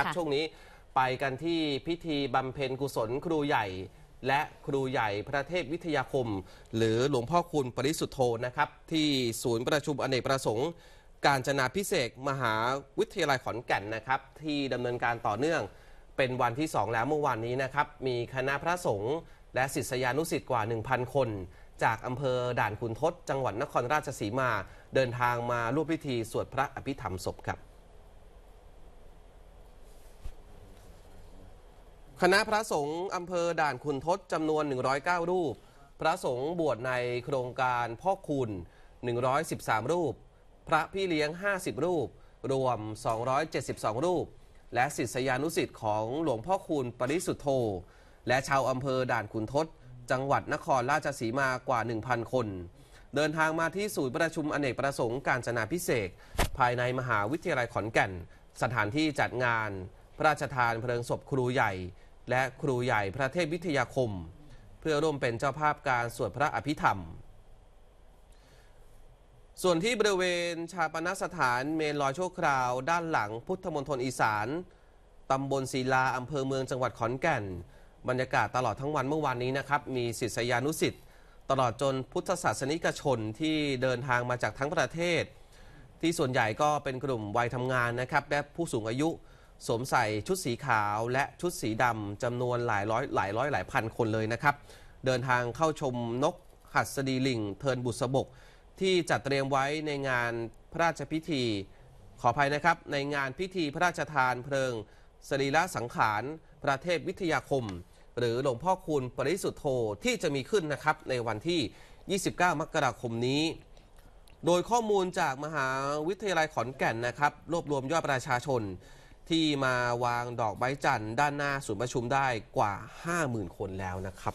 รับช่วงนี้ไปกันที่พิธีบำเพ็ญกุศลครูใหญ่และครูใหญ่พระเทพวิทยาคม หรือหลวงพ่อคุณปริสุทธโธนะครับ ที่ศูนย์ประชุมอเนกประสงค์ การจนาพิเศษมหาวิทยาลัยขอนแก่นนะครับ ที่ดำเนินการต่อเนื่อง เป็นวันที่ 2 แล้วเมื่อวานนี้นะครับ มีคณะพระสงฆ์และศิษยานุศิษย์กว่า 1,000 คน จากอำเภอด่านขุนทดจังหวัดนครราชสีมาเดินทางมาร่วมพิธีสวดพระอภิธรรมศพครับคณะพระสงฆ์อำเภอด่านขุนทศจำนวน 109 รูป พระสงฆ์บวชในโครงการพ่อคุณ 113 รูป พระพี่เลี้ยง 50 รูป รวม 272 รูป และศิษยานุศิษย์ของหลวงพ่อคุณปริสุทธโธและชาวอำเภอด่านขุนทศจังหวัดนครราชสีมากว่า 1,000 คน เดินทางมาที่ศูนย์ประชุมอเนกประสงค์การจนาพิเศษภายในมหาวิทยาลัยขอนแก่น สถานที่จัดงาน พระราชทานเพลิงศพครูใหญ่และครูใหญ่พระเทพวิทยาคม เพื่อร่วมเป็นเจ้าภาพการสวดพระอภิธรรม ส่วนที่บริเวณชาปนสถานเมนลอยโชคคราว ด้านหลังพุทธมณฑลอีสานตำบลศิลาอำเภอเมืองจังหวัดขอนแก่น บรรยากาศตลอดทั้งวันเมื่อวานนี้นะครับ มีศิษยานุศิษย์ตลอดจนพุทธศาสนิกชนที่เดินทางมาจากทั้งประเทศ ที่ส่วนใหญ่ก็เป็นกลุ่มวัยทำงานนะครับและผู้สูงอายุสวมใส่ชุดสีขาวและชุดสีดำจำนวนหลายร้อยหลายร้อยหลายพันคนเลยนะครับ เดินทางเข้าชมนกหัสดีลิงเทินบุษบก ที่จัดเตรียมไว้ในงานพระราชพิธีขออภัยนะครับ ในงานพิธีพระราชทานเพลิงสรีระสังขาร ประเทศวิทยาคม หรือหลวงพ่อคูณปริสุทธโธที่จะมีขึ้นนะครับในวันที่ 29 มกราคมนี้ โดยข้อมูลจากมหาวิทยาลัยขอนแก่นนะครับรวบรวมยอดประชาชนที่มาวางดอกไม้จันทร์ด้านหน้าศูนย์ประชุมได้กว่า 50,000 คนแล้วนะครับ